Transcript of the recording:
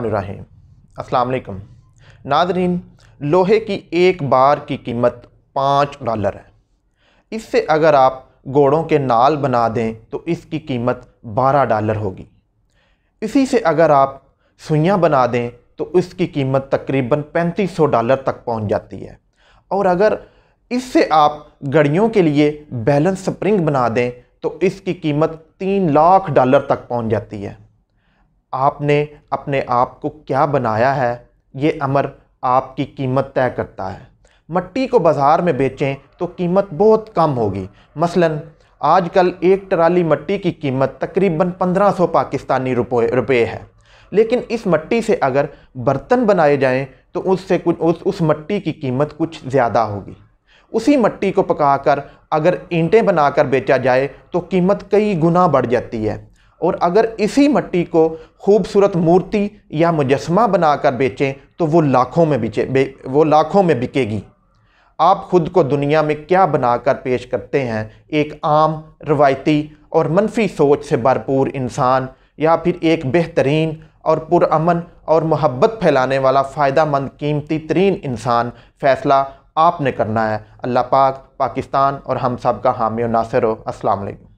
अनुराहिम अस्सलाम नाजरीन लोहे की एक बार की कीमत पाँच डॉलर है इससे अगर आप घोड़ों के नाल बना दें तो इसकी कीमत बारह डॉलर होगी इसी से अगर आप सुइयाँ बना दें तो इसकी कीमत तकरीबन पैंतीस सौ डॉलर तक पहुँच जाती है और अगर इससे आप गड़ियों के लिए बैलेंस स्प्रिंग बना दें तो इसकी कीमत तीन लाख डॉलर तक पहुँच जाती है आपने अपने आप को क्या बनाया है ये अमर आपकी कीमत तय करता है मट्टी को बाज़ार में बेचें तो कीमत बहुत कम होगी मसलन आजकल एक ट्राली मट्टी की कीमत तकरीबन 1500 पाकिस्तानी रुपये रुपये है लेकिन इस मट्टी से अगर बर्तन बनाए जाएं तो उससे कुछ उस उस मट्टी की कीमत कुछ ज़्यादा होगी उसी मट्टी को पकाकर अगर ईंटें बनाकर बेचा जाए तो कीमत कई गुना बढ़ जाती है और अगर इसी मट्टी को खूबसूरत मूर्ति या मुजस्मा बनाकर बेचें तो वो लाखों में बिचे वो लाखों में बिकेगी आप खुद को दुनिया में क्या बनाकर पेश करते हैं एक आम रवायती और मनफी सोच से भरपूर इंसान या फिर एक बेहतरीन और पुरान और मोहब्बत फैलाने वाला फ़ायदा मंद कीमती तरीन इंसान फ़ैसला आपने करना है अल्लाह पाक पाकिस्तान और हम सब का हामी नासिर हो असलकम